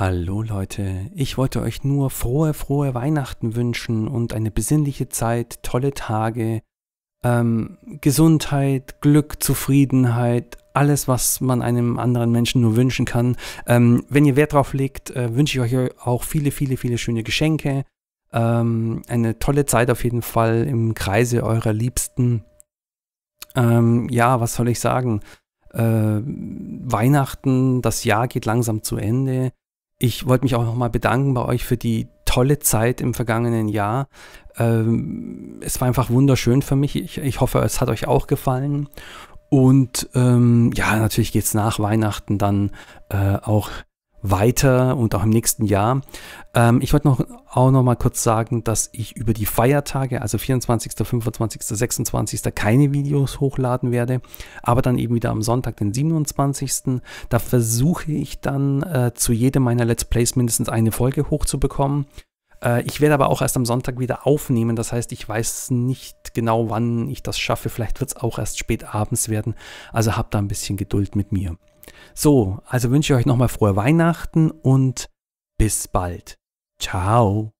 Hallo Leute, ich wollte euch nur frohe, frohe Weihnachten wünschen und eine besinnliche Zeit, tolle Tage, ähm, Gesundheit, Glück, Zufriedenheit, alles, was man einem anderen Menschen nur wünschen kann. Ähm, wenn ihr Wert drauf legt, äh, wünsche ich euch auch viele, viele, viele schöne Geschenke, ähm, eine tolle Zeit auf jeden Fall im Kreise eurer Liebsten. Ähm, ja, was soll ich sagen? Äh, Weihnachten, das Jahr geht langsam zu Ende. Ich wollte mich auch nochmal bedanken bei euch für die tolle Zeit im vergangenen Jahr. Ähm, es war einfach wunderschön für mich. Ich, ich hoffe, es hat euch auch gefallen. Und ähm, ja, natürlich geht es nach Weihnachten dann äh, auch weiter und auch im nächsten Jahr. Ähm, ich wollte noch, auch noch mal kurz sagen, dass ich über die Feiertage, also 24., 25., 26. keine Videos hochladen werde, aber dann eben wieder am Sonntag, den 27. Da versuche ich dann äh, zu jedem meiner Let's Plays mindestens eine Folge hochzubekommen. Äh, ich werde aber auch erst am Sonntag wieder aufnehmen, das heißt, ich weiß nicht genau, wann ich das schaffe. Vielleicht wird es auch erst spät abends werden, also habt da ein bisschen Geduld mit mir. So, also wünsche ich euch nochmal frohe Weihnachten und bis bald. Ciao.